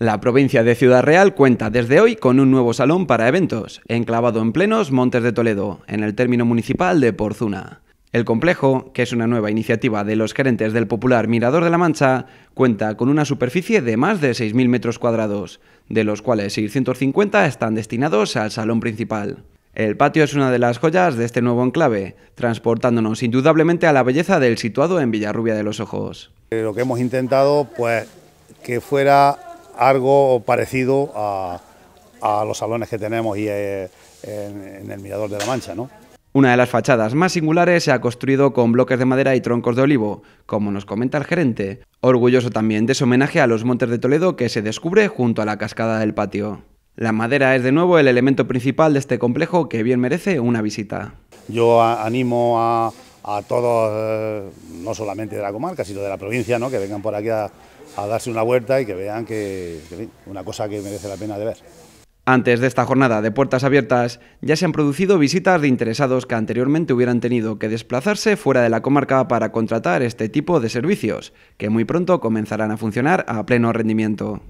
La provincia de Ciudad Real cuenta desde hoy con un nuevo salón para eventos, enclavado en plenos Montes de Toledo, en el término municipal de Porzuna. El complejo, que es una nueva iniciativa de los gerentes del popular Mirador de la Mancha, cuenta con una superficie de más de 6.000 metros cuadrados, de los cuales 650 están destinados al salón principal. El patio es una de las joyas de este nuevo enclave, transportándonos indudablemente a la belleza del situado en Villarrubia de los Ojos. Eh, lo que hemos intentado, pues, que fuera algo parecido a, los salones que tenemos y eh, en, el Mirador de la Mancha. ¿no? Una de las fachadas más singulares se ha construido con bloques de madera y troncos de olivo, como nos comenta el gerente, orgulloso también de su homenaje a los Montes de Toledo que se descubre junto a la cascada del patio. La madera es de nuevo el elemento principal de este complejo que bien merece una visita. Yo animo a, a todos eh, no solamente de la comarca, sino de la provincia, ¿no? que vengan por aquí a, darse una vuelta y que vean que, que una cosa que merece la pena de ver. Antes de esta jornada de puertas abiertas, ya se han producido visitas de interesados que anteriormente hubieran tenido que desplazarse fuera de la comarca para contratar este tipo de servicios, que muy pronto comenzarán a funcionar a pleno rendimiento.